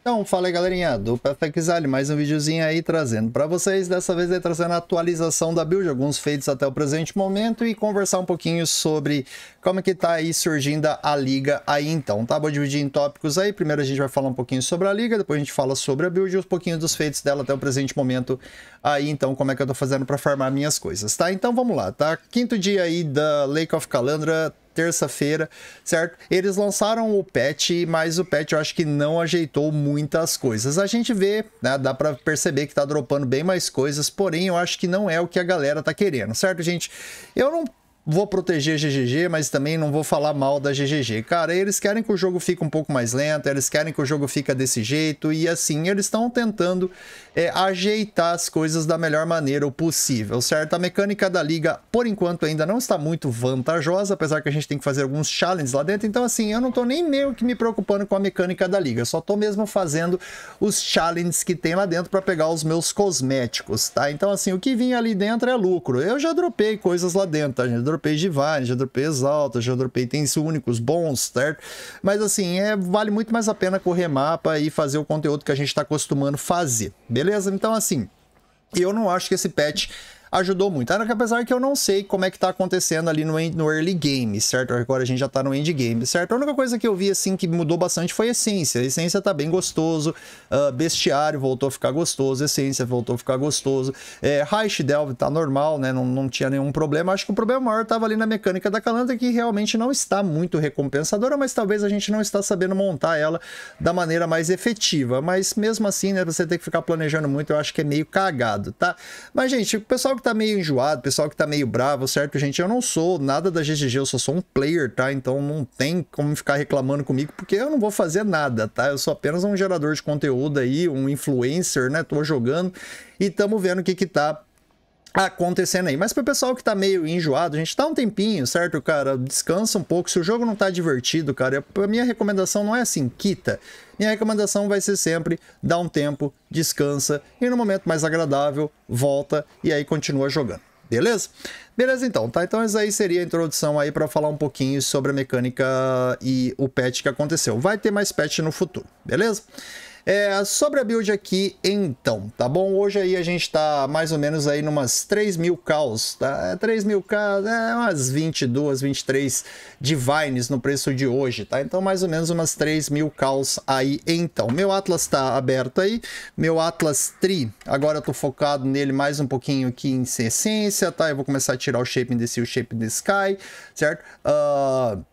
Então, fala aí galerinha do Path Exile, mais um videozinho aí trazendo para vocês, dessa vez aí trazendo a atualização da build, alguns feitos até o presente momento e conversar um pouquinho sobre como é que tá aí surgindo a liga aí então, tá? Vou dividir em tópicos aí, primeiro a gente vai falar um pouquinho sobre a liga, depois a gente fala sobre a build e um pouquinho dos feitos dela até o presente momento aí então, como é que eu tô fazendo para farmar minhas coisas, tá? Então vamos lá, tá? Quinto dia aí da Lake of Calandra, terça-feira, certo? Eles lançaram o patch, mas o patch eu acho que não ajeitou muitas coisas. A gente vê, né, dá para perceber que tá dropando bem mais coisas, porém eu acho que não é o que a galera tá querendo, certo, gente? Eu não vou proteger GGG, mas também não vou falar mal da GGG. Cara, eles querem que o jogo fique um pouco mais lento, eles querem que o jogo fique desse jeito, e assim, eles estão tentando é, ajeitar as coisas da melhor maneira possível, certo? A mecânica da liga, por enquanto, ainda não está muito vantajosa, apesar que a gente tem que fazer alguns challenges lá dentro, então assim, eu não tô nem meio que me preocupando com a mecânica da liga, eu só tô mesmo fazendo os challenges que tem lá dentro para pegar os meus cosméticos, tá? Então assim, o que vinha ali dentro é lucro. Eu já dropei coisas lá dentro, tá, gente? Eu dropei Divine, já dropei Exalta, já dropei itens únicos, bons, certo? Mas assim, é, vale muito mais a pena correr mapa e fazer o conteúdo que a gente está acostumando fazer, beleza? Então assim, eu não acho que esse patch ajudou muito. Ah, apesar que eu não sei como é que tá acontecendo ali no, no early game, certo? Agora a gente já tá no end game, certo? A única coisa que eu vi, assim, que mudou bastante foi a essência. A essência tá bem gostoso, uh, bestiário voltou a ficar gostoso, essência voltou a ficar gostoso. É, Reich Delve tá normal, né? Não, não tinha nenhum problema. Acho que o problema maior tava ali na mecânica da Calandra, que realmente não está muito recompensadora, mas talvez a gente não está sabendo montar ela da maneira mais efetiva. Mas mesmo assim, né? Você tem que ficar planejando muito, eu acho que é meio cagado, tá? Mas, gente, o pessoal que tá meio enjoado, pessoal que tá meio bravo, certo, gente? Eu não sou nada da GGG, eu sou só um player, tá? Então não tem como ficar reclamando comigo, porque eu não vou fazer nada, tá? Eu sou apenas um gerador de conteúdo aí, um influencer, né? Tô jogando e tamo vendo o que que tá acontecendo aí. Mas pro pessoal que tá meio enjoado, a gente dá um tempinho, certo, cara? Descansa um pouco. Se o jogo não tá divertido, cara, a minha recomendação não é assim, quita. Minha recomendação vai ser sempre dá um tempo, descansa e no momento mais agradável, volta e aí continua jogando. Beleza? Beleza então, tá? Então essa aí seria a introdução aí para falar um pouquinho sobre a mecânica e o patch que aconteceu. Vai ter mais patch no futuro, beleza? É, sobre a build aqui, então, tá bom? Hoje aí a gente tá mais ou menos aí numas 3 mil caos, tá? 3 é, mil caos, é umas 22, 23 divines no preço de hoje, tá? Então mais ou menos umas 3 mil caos aí, então. Meu Atlas tá aberto aí, meu Atlas Tri, agora eu tô focado nele mais um pouquinho aqui em essência, tá? Eu vou começar a tirar o Shaping desse o Shaping the Sky, certo? Uh,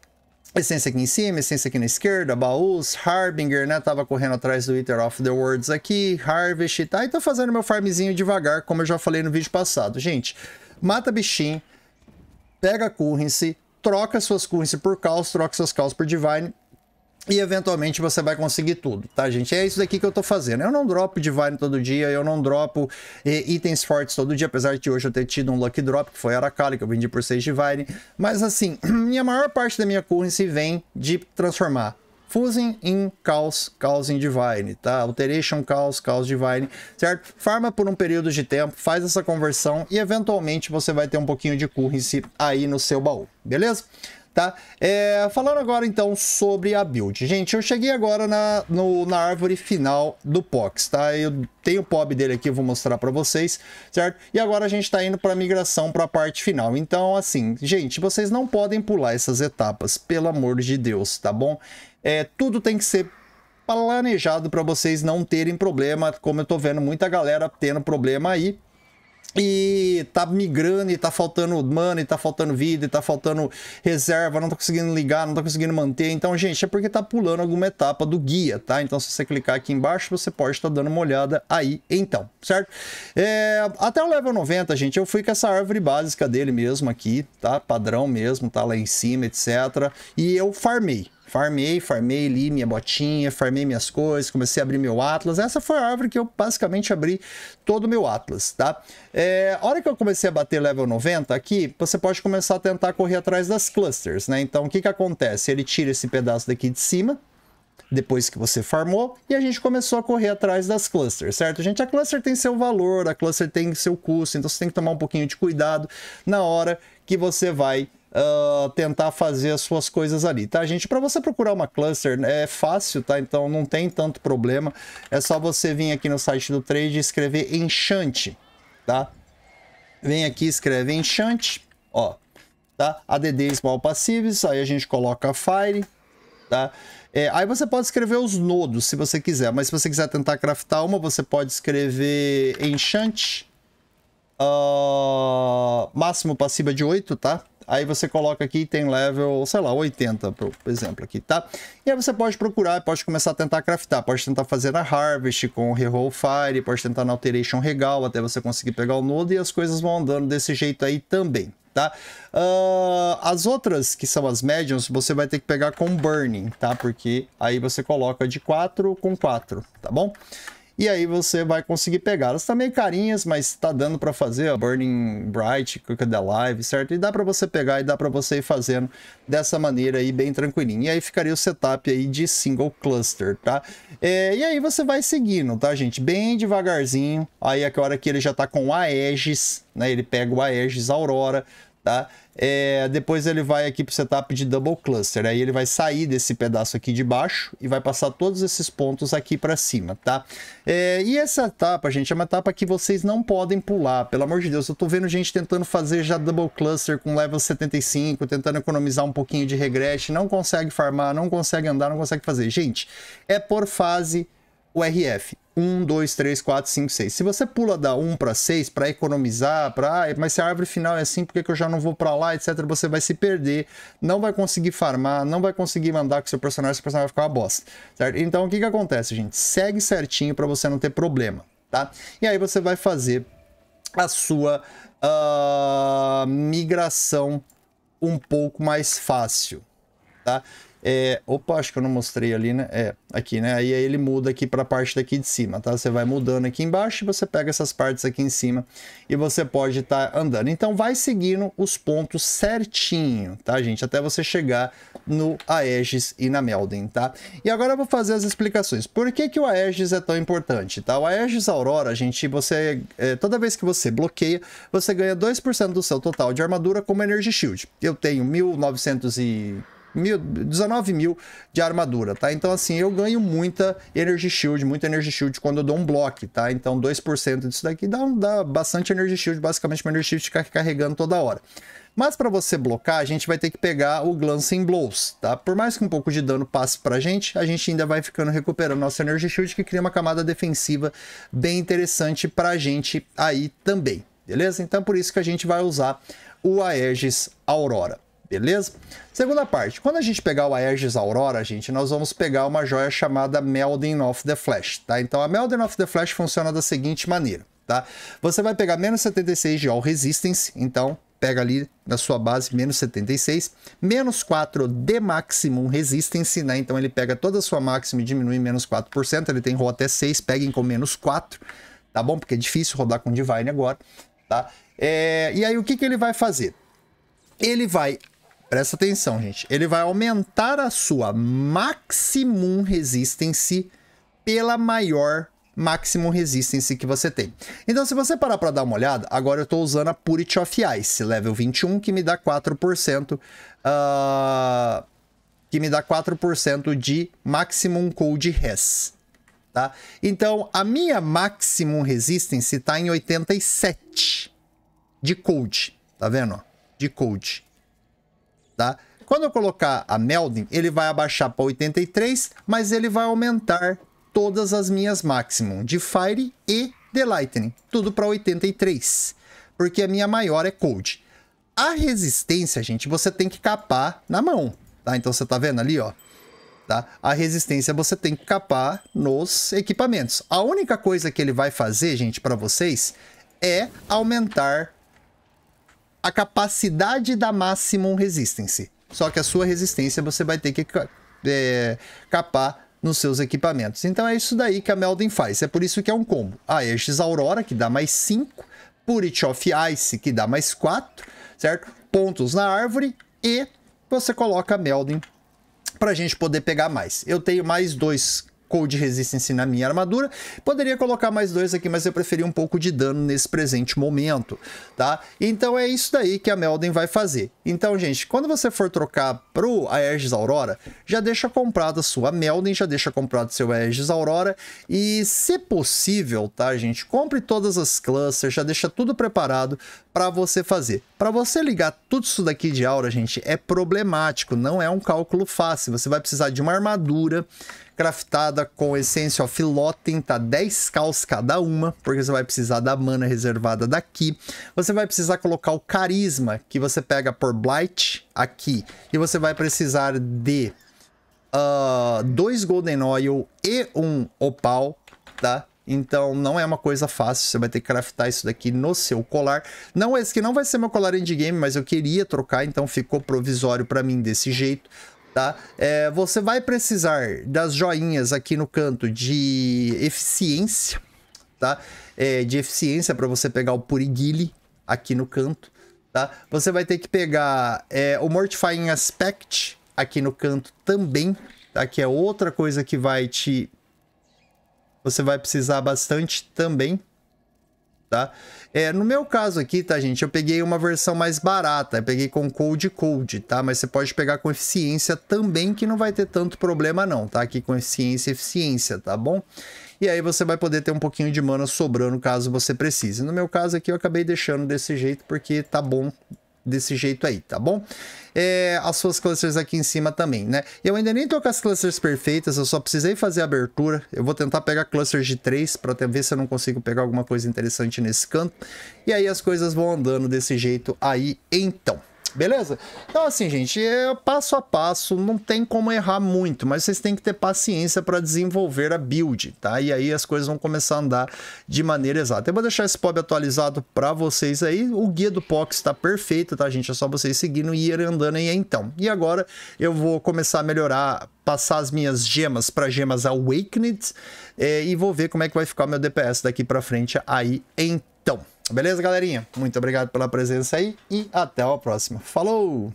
essência aqui em cima, essência aqui na esquerda, baús, Harbinger, né? Tava correndo atrás do Eater of the Worlds aqui, Harvest, tá? E tô fazendo meu farmzinho devagar, como eu já falei no vídeo passado. Gente, mata bichinho, pega currency, troca suas currency por caos, troca suas caos por divine e eventualmente você vai conseguir tudo, tá, gente? É isso daqui que eu tô fazendo. Eu não dropo Divine todo dia, eu não dropo itens fortes todo dia, apesar de hoje eu ter tido um Lucky Drop, que foi Aracali, que eu vendi por 6 Divine. Mas assim, minha maior parte da minha currency vem de transformar Fusing em Caos, Caos em Divine, tá? Alteration, Caos, Caos Divine, certo? Farma por um período de tempo, faz essa conversão e eventualmente você vai ter um pouquinho de currency aí no seu baú, beleza? tá? É, falando agora então sobre a build. Gente, eu cheguei agora na, no, na árvore final do Pox, tá? Eu tenho o POB dele aqui, eu vou mostrar para vocês, certo? E agora a gente está indo para migração para a parte final. Então, assim, gente, vocês não podem pular essas etapas, pelo amor de Deus, tá bom? É, tudo tem que ser planejado para vocês não terem problema, como eu tô vendo muita galera tendo problema aí, e tá migrando, e tá faltando mana, e tá faltando vida, e tá faltando reserva, não tô conseguindo ligar, não tô conseguindo manter. Então, gente, é porque tá pulando alguma etapa do guia, tá? Então, se você clicar aqui embaixo, você pode estar tá dando uma olhada aí então, certo? É, até o level 90, gente, eu fui com essa árvore básica dele mesmo aqui, tá? Padrão mesmo, tá lá em cima, etc. E eu farmei, Farmei, farmei li minha botinha, farmei minhas coisas, comecei a abrir meu Atlas. Essa foi a árvore que eu basicamente abri todo o meu Atlas, tá? É, a hora que eu comecei a bater level 90 aqui, você pode começar a tentar correr atrás das clusters, né? Então, o que que acontece? Ele tira esse pedaço daqui de cima, depois que você farmou, e a gente começou a correr atrás das clusters, certo? Gente, a cluster tem seu valor, a cluster tem seu custo, então você tem que tomar um pouquinho de cuidado na hora que você vai ah, tentar fazer as suas coisas ali, tá, gente? Para você procurar uma cluster né, é fácil, tá? Então não tem tanto problema. É só você vir aqui no site do Trade e escrever Enchante, tá? Vem aqui, escreve Enchante, ó, tá? ADD Small Passives, aí a gente coloca Fire, tá? É, aí você pode escrever os nodos, se você quiser. Mas se você quiser tentar craftar uma, você pode escrever Enchante, Uh, ah, máximo passiva é de 8, tá? Aí você coloca aqui tem level, sei lá, 80, por exemplo, aqui, tá? E aí você pode procurar, pode começar a tentar craftar, pode tentar fazer na Harvest com Reroll Fire, pode tentar na Alteration Regal até você conseguir pegar o nodo e as coisas vão andando desse jeito aí também, tá? Uh, as outras, que são as mediums você vai ter que pegar com Burning, tá? Porque aí você coloca de 4 com 4, tá bom? e aí você vai conseguir pegar. Elas estão tá meio carinhas, mas tá dando para fazer, ó, Burning Bright, the Live, certo? E dá para você pegar e dá para você ir fazendo dessa maneira aí, bem tranquilinho. E aí ficaria o setup aí de single cluster, tá? É, e aí você vai seguindo, tá, gente? Bem devagarzinho. Aí é a hora que ele já tá com a Aegis, né? Ele pega o Aegis Aurora, tá? É, depois ele vai aqui para o setup de double cluster, aí ele vai sair desse pedaço aqui de baixo e vai passar todos esses pontos aqui para cima, tá? É, e essa etapa, gente, é uma etapa que vocês não podem pular, pelo amor de Deus, eu tô vendo gente tentando fazer já double cluster com level 75, tentando economizar um pouquinho de regresso, não consegue farmar, não consegue andar, não consegue fazer. Gente, é por fase o RF. 1, 2, 3, 4, 5, 6. Se você pula da 1 para 6 para economizar, para, ah, mas se a árvore final é assim, por que, eu já não vou para lá, etc, você vai se perder, não vai conseguir farmar, não vai conseguir mandar com seu personagem, seu personagem vai ficar uma bosta, certo? Então o que que acontece, gente? Segue certinho para você não ter problema, tá? E aí você vai fazer a sua uh, migração um pouco mais fácil, tá? É, opa, acho que eu não mostrei ali, né? É, aqui, né? Aí, ele muda aqui para a parte daqui de cima, tá? Você vai mudando aqui embaixo e você pega essas partes aqui em cima e você pode estar tá andando. Então vai seguindo os pontos certinho, tá, gente? Até você chegar no Aegis e na Melden, tá? E agora eu vou fazer as explicações. Por que, que o Aegis é tão importante, tá? O Aegis Aurora, gente, você... É, toda vez que você bloqueia, você ganha 2% do seu total de armadura como Energy Shield. Eu tenho 1900 e mil, 19 mil de armadura, tá? Então, assim, eu ganho muita Energy Shield, muita Energy Shield quando eu dou um bloco, tá? Então, 2% disso daqui dá, dá bastante Energy Shield, basicamente para Energy Shield ficar carregando toda hora. Mas para você blocar, a gente vai ter que pegar o Glancing Blows, tá? Por mais que um pouco de dano passe pra gente, a gente ainda vai ficando recuperando nossa Energy Shield, que cria uma camada defensiva bem interessante pra gente aí também, beleza? Então, é por isso que a gente vai usar o Aegis Aurora beleza? Segunda parte, quando a gente pegar o Aegis Aurora, gente, nós vamos pegar uma joia chamada Melding of the Flash, tá? Então a Melding of the Flash funciona da seguinte maneira, tá? Você vai pegar menos 76 de All Resistance, então pega ali na sua base menos 76, menos 4 de Maximum Resistance, né? Então ele pega toda a sua máxima e diminui menos 4%, ele tem roll até 6, peguem com menos 4, tá bom? Porque é difícil rodar com Divine agora, tá? É... e aí o que, que ele vai fazer? Ele vai presta atenção, gente. Ele vai aumentar a sua maximum resistance pela maior maximum resistance que você tem. Então, se você parar para dar uma olhada, agora eu estou usando a Purity of Ice, level 21, que me dá 4%, uh, ah, que me dá 4% de maximum cold res. Tá? Então, a minha maximum resistance está em 87 de cold, tá vendo? De cold tá? Quando eu colocar a melding, ele vai abaixar para 83, mas ele vai aumentar todas as minhas maximum de Fire e de Lightning, tudo para 83, porque a minha maior é Cold. A resistência, gente, você tem que capar na mão, tá? Então você tá vendo ali, ó, tá? A resistência você tem que capar nos equipamentos. A única coisa que ele vai fazer, gente, para vocês é aumentar a capacidade da maximum resistance. Só que a sua resistência você vai ter que é, capar nos seus equipamentos. Então é isso daí que a Melden faz. É por isso que é um combo. Ah, a Aegis Aurora, que dá mais 5. Purity of Ice, que dá mais 4. Certo? Pontos na árvore. E você coloca a Melden para a gente poder pegar mais. Eu tenho mais dois Cold Resistance na minha armadura. Poderia colocar mais dois aqui, mas eu preferi um pouco de dano nesse presente momento, tá? Então é isso daí que a Melden vai fazer. Então, gente, quando você for trocar pro Aegis Aurora, já deixa comprada sua Melden, já deixa comprado seu Aegis Aurora e, se possível, tá, gente, compre todas as clusters, já deixa tudo preparado para você fazer. Para você ligar tudo isso daqui de aura, gente, é problemático, não é um cálculo fácil. Você vai precisar de uma armadura, craftada com essência of Loten, tá 10 caos cada uma, porque você vai precisar da mana reservada daqui. Você vai precisar colocar o Carisma, que você pega por Blight aqui, e você vai precisar de uh, dois Golden Oil e um Opal, tá? Então não é uma coisa fácil, você vai ter que craftar isso daqui no seu colar. Não, esse que não vai ser meu colar endgame, mas eu queria trocar, então ficou provisório para mim desse jeito tá? É, você vai precisar das joinhas aqui no canto de eficiência, tá? É, de eficiência para você pegar o Purigili aqui no canto, tá? Você vai ter que pegar é, o Mortifying Aspect aqui no canto também, tá? Que é outra coisa que vai te... Você vai precisar bastante também, tá? É, no meu caso aqui, tá, gente? Eu peguei uma versão mais barata, eu peguei com Code Code, tá? Mas você pode pegar com eficiência também, que não vai ter tanto problema não, tá? Aqui com eficiência eficiência, tá bom? E aí você vai poder ter um pouquinho de mana sobrando caso você precise. No meu caso aqui, eu acabei deixando desse jeito porque tá bom desse jeito aí, tá bom? É, as suas clusters aqui em cima também, né? Eu ainda nem tô com as clusters perfeitas, eu só precisei fazer a abertura. Eu vou tentar pegar clusters de 3 para ver se eu não consigo pegar alguma coisa interessante nesse canto. E aí as coisas vão andando desse jeito aí então. Beleza? Então, assim, gente, é passo a passo, não tem como errar muito, mas vocês têm que ter paciência para desenvolver a build, tá? E aí as coisas vão começar a andar de maneira exata. Eu vou deixar esse POB atualizado para vocês aí. O guia do POX está perfeito, tá, gente? É só vocês seguindo e ir andando aí então. E agora eu vou começar a melhorar, passar as minhas gemas para gemas Awakened é, e vou ver como é que vai ficar o meu DPS daqui para frente aí então. Beleza, galerinha? Muito obrigado pela presença aí e até a próxima. Falou!